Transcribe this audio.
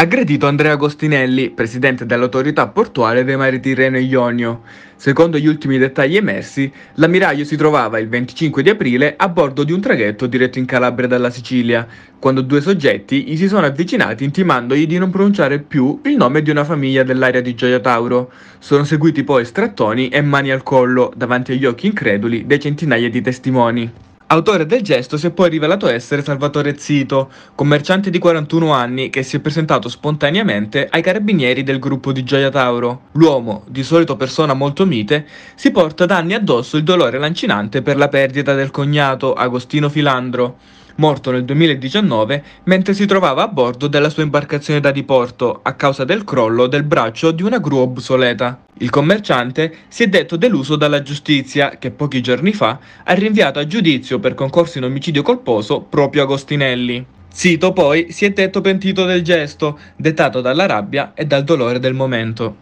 aggredito Andrea Agostinelli, presidente dell'autorità portuale dei mari Tirreno e Ionio. Secondo gli ultimi dettagli emersi, l'ammiraglio si trovava il 25 di aprile a bordo di un traghetto diretto in Calabria dalla Sicilia, quando due soggetti gli si sono avvicinati intimandogli di non pronunciare più il nome di una famiglia dell'area di Gioia Tauro. Sono seguiti poi strattoni e mani al collo davanti agli occhi increduli dei centinaia di testimoni. Autore del gesto si è poi rivelato essere Salvatore Zito, commerciante di 41 anni che si è presentato spontaneamente ai carabinieri del gruppo di Gioia Tauro. L'uomo, di solito persona molto mite, si porta da anni addosso il dolore lancinante per la perdita del cognato Agostino Filandro morto nel 2019 mentre si trovava a bordo della sua imbarcazione da diporto a causa del crollo del braccio di una gru obsoleta. Il commerciante si è detto deluso dalla giustizia che pochi giorni fa ha rinviato a giudizio per concorso in omicidio colposo proprio Agostinelli. Zito poi si è detto pentito del gesto, dettato dalla rabbia e dal dolore del momento.